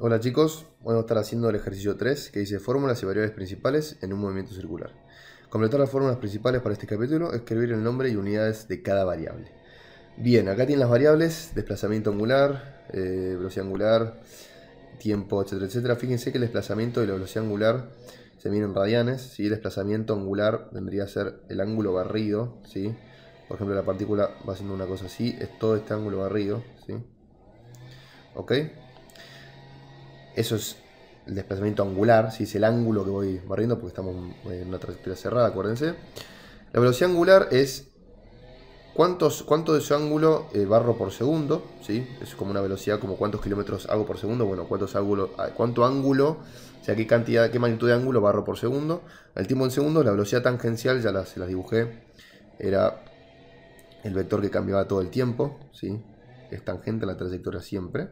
Hola chicos, hoy vamos a estar haciendo el ejercicio 3 que dice fórmulas y variables principales en un movimiento circular. Completar las fórmulas principales para este capítulo, escribir el nombre y unidades de cada variable. Bien, acá tienen las variables, desplazamiento angular, eh, velocidad angular, tiempo, etcétera, etcétera. Fíjense que el desplazamiento y la velocidad angular se miden en radianes, el desplazamiento angular vendría a ser el ángulo barrido, por ejemplo la partícula va haciendo una cosa así, es todo este ángulo barrido, ¿sí? ¿ok? Eso es el desplazamiento angular, si es el ángulo que voy barriendo porque estamos en una trayectoria cerrada, acuérdense. La velocidad angular es cuántos, cuánto de su ángulo eh, barro por segundo, ¿sí? es como una velocidad como cuántos kilómetros hago por segundo, bueno, cuántos ángulo, ah, cuánto ángulo, o sea, qué cantidad, qué magnitud de ángulo barro por segundo. El tiempo en segundos, la velocidad tangencial, ya se las dibujé, era el vector que cambiaba todo el tiempo, ¿sí? es tangente a la trayectoria siempre.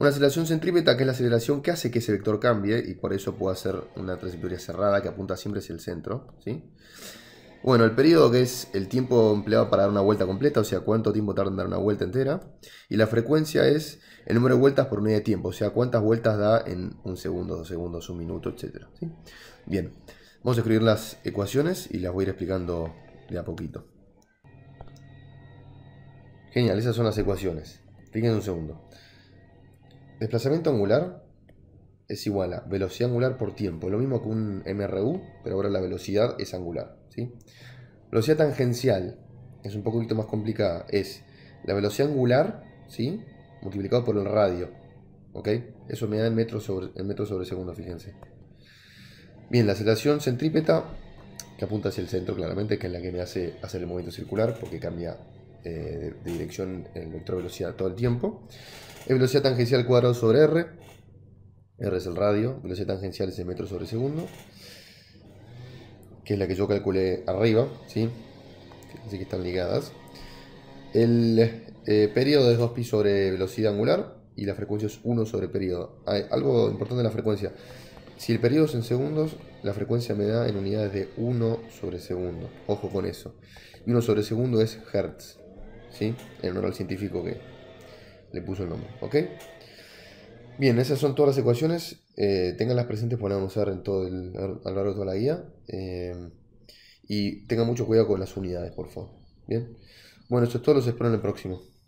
Una aceleración centrípeta, que es la aceleración que hace que ese vector cambie, y por eso puede hacer una trayectoria cerrada que apunta siempre hacia el centro. ¿sí? Bueno, el periodo que es el tiempo empleado para dar una vuelta completa, o sea, cuánto tiempo tarda en dar una vuelta entera. Y la frecuencia es el número de vueltas por unidad de tiempo, o sea, cuántas vueltas da en un segundo, dos segundos, un minuto, etc. Bien, vamos a escribir las ecuaciones y las voy a ir explicando de a poquito. Genial, esas son las ecuaciones. Fíjense un segundo. Desplazamiento angular es igual a velocidad angular por tiempo. Lo mismo que un MRU, pero ahora la velocidad es angular. Velocidad tangencial es un poquito más complicada. Es la velocidad angular ¿sí? multiplicado por el radio. ¿ok? Eso me da en metros sobre, el metro sobre segundo, fíjense. Bien, la aceleración centrípeta, que apunta hacia el centro claramente, que es la que me hace hacer el movimiento circular, porque cambia eh, de dirección en vector velocidad todo el tiempo. Es velocidad tangencial cuadrado sobre r. R es el radio, velocidad tangencial es el metro sobre segundo, que es la que yo calculé arriba, ¿sí? Así que están ligadas. El eh, periodo es 2pi sobre velocidad angular y la frecuencia es 1 sobre periodo. Hay algo importante en la frecuencia. Si el periodo es en segundos, la frecuencia me da en unidades de 1 sobre segundo. Ojo con eso. Y 1 sobre segundo es hertz. ¿sí? En honor al científico que le puso el nombre, ¿ok? Bien, esas son todas las ecuaciones, eh, tenganlas presentes, pueden usar en todo el, a lo largo de toda la guía. Eh, y tengan mucho cuidado con las unidades, por favor. Bien. Bueno, esto es todo, los espero en el próximo.